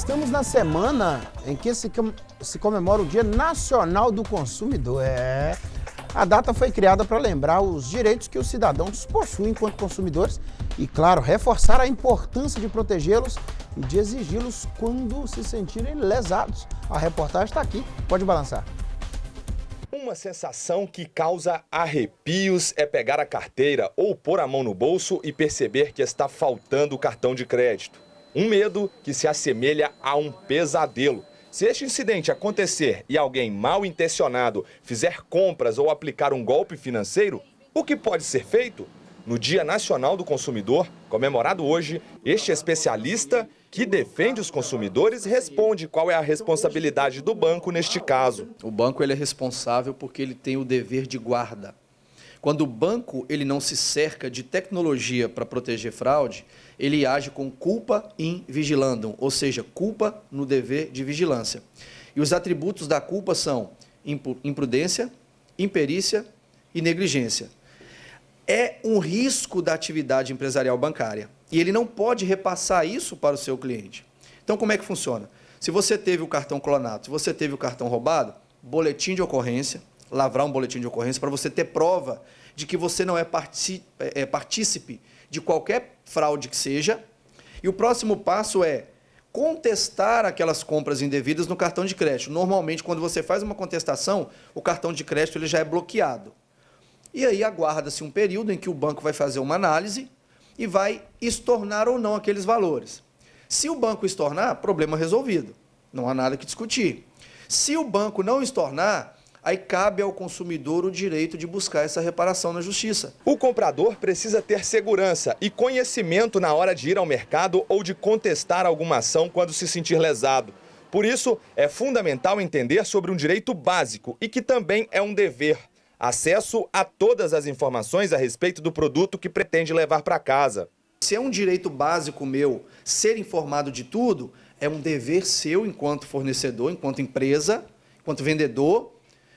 Estamos na semana em que se, se comemora o Dia Nacional do Consumidor. É. A data foi criada para lembrar os direitos que os cidadãos possuem enquanto consumidores e, claro, reforçar a importância de protegê-los e de exigi-los quando se sentirem lesados. A reportagem está aqui, pode balançar. Uma sensação que causa arrepios é pegar a carteira ou pôr a mão no bolso e perceber que está faltando o cartão de crédito. Um medo que se assemelha a um pesadelo. Se este incidente acontecer e alguém mal intencionado fizer compras ou aplicar um golpe financeiro, o que pode ser feito? No Dia Nacional do Consumidor, comemorado hoje, este especialista que defende os consumidores responde qual é a responsabilidade do banco neste caso. O banco ele é responsável porque ele tem o dever de guarda quando o banco ele não se cerca de tecnologia para proteger fraude, ele age com culpa in vigilandum, ou seja, culpa no dever de vigilância. E os atributos da culpa são imprudência, imperícia e negligência. É um risco da atividade empresarial bancária e ele não pode repassar isso para o seu cliente. Então, como é que funciona? Se você teve o cartão clonado, se você teve o cartão roubado, boletim de ocorrência, lavrar um boletim de ocorrência para você ter prova de que você não é, partí é, é partícipe de qualquer fraude que seja. E o próximo passo é contestar aquelas compras indevidas no cartão de crédito. Normalmente, quando você faz uma contestação, o cartão de crédito ele já é bloqueado. E aí aguarda-se um período em que o banco vai fazer uma análise e vai estornar ou não aqueles valores. Se o banco estornar, problema resolvido. Não há nada que discutir. Se o banco não estornar, aí cabe ao consumidor o direito de buscar essa reparação na justiça. O comprador precisa ter segurança e conhecimento na hora de ir ao mercado ou de contestar alguma ação quando se sentir lesado. Por isso, é fundamental entender sobre um direito básico e que também é um dever. Acesso a todas as informações a respeito do produto que pretende levar para casa. Se é um direito básico meu ser informado de tudo, é um dever seu enquanto fornecedor, enquanto empresa, enquanto vendedor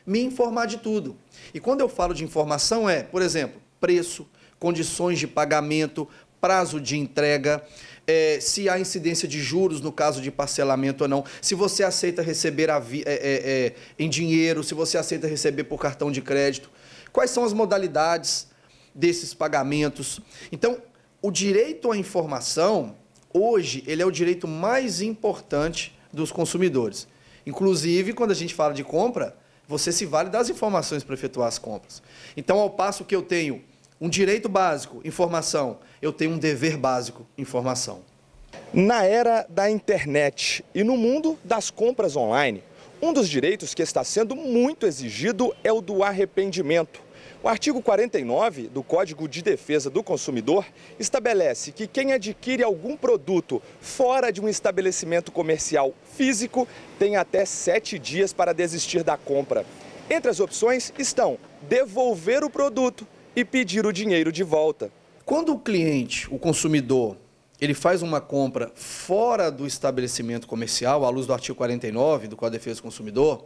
me informar de tudo. E quando eu falo de informação, é, por exemplo, preço, condições de pagamento, prazo de entrega, é, se há incidência de juros no caso de parcelamento ou não, se você aceita receber é, é, é, em dinheiro, se você aceita receber por cartão de crédito, quais são as modalidades desses pagamentos. Então, o direito à informação, hoje, ele é o direito mais importante dos consumidores. Inclusive, quando a gente fala de compra, você se vale das informações para efetuar as compras. Então, ao passo que eu tenho um direito básico, informação, eu tenho um dever básico, informação. Na era da internet e no mundo das compras online, um dos direitos que está sendo muito exigido é o do arrependimento. O artigo 49 do Código de Defesa do Consumidor estabelece que quem adquire algum produto fora de um estabelecimento comercial físico tem até sete dias para desistir da compra. Entre as opções estão devolver o produto e pedir o dinheiro de volta. Quando o cliente, o consumidor, ele faz uma compra fora do estabelecimento comercial, à luz do artigo 49 do Código de Defesa do Consumidor,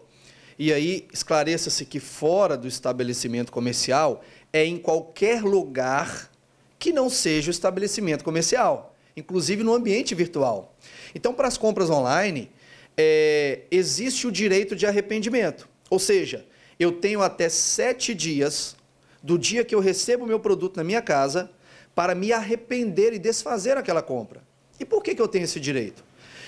e aí esclareça-se que fora do estabelecimento comercial é em qualquer lugar que não seja o estabelecimento comercial, inclusive no ambiente virtual. Então, para as compras online, é, existe o direito de arrependimento. Ou seja, eu tenho até sete dias do dia que eu recebo o meu produto na minha casa para me arrepender e desfazer aquela compra. E por que, que eu tenho esse direito?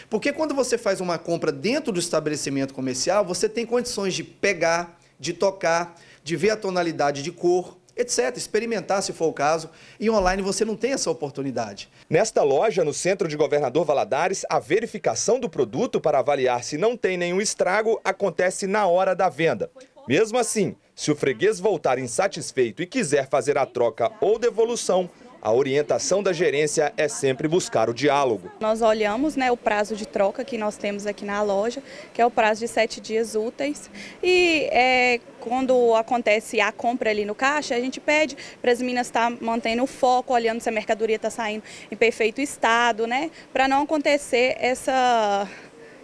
Porque quando você faz uma compra dentro do estabelecimento comercial, você tem condições de pegar, de tocar, de ver a tonalidade de cor, etc. Experimentar, se for o caso. E online você não tem essa oportunidade. Nesta loja, no centro de Governador Valadares, a verificação do produto para avaliar se não tem nenhum estrago acontece na hora da venda. Mesmo assim, se o freguês voltar insatisfeito e quiser fazer a troca ou devolução, a orientação da gerência é sempre buscar o diálogo. Nós olhamos né, o prazo de troca que nós temos aqui na loja, que é o prazo de sete dias úteis. E é, quando acontece a compra ali no caixa, a gente pede para as meninas estar tá mantendo o foco, olhando se a mercadoria está saindo em perfeito estado, né? Para não acontecer essa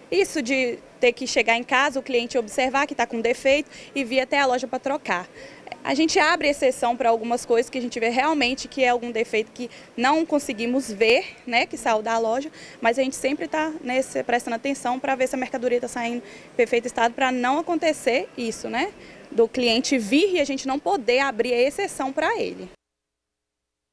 isso de ter que chegar em casa, o cliente observar que está com defeito e vir até a loja para trocar a gente abre exceção para algumas coisas que a gente vê realmente que é algum defeito que não conseguimos ver, né, que saiu da loja, mas a gente sempre está prestando atenção para ver se a mercadoria está saindo em perfeito estado para não acontecer isso, né, do cliente vir e a gente não poder abrir a exceção para ele.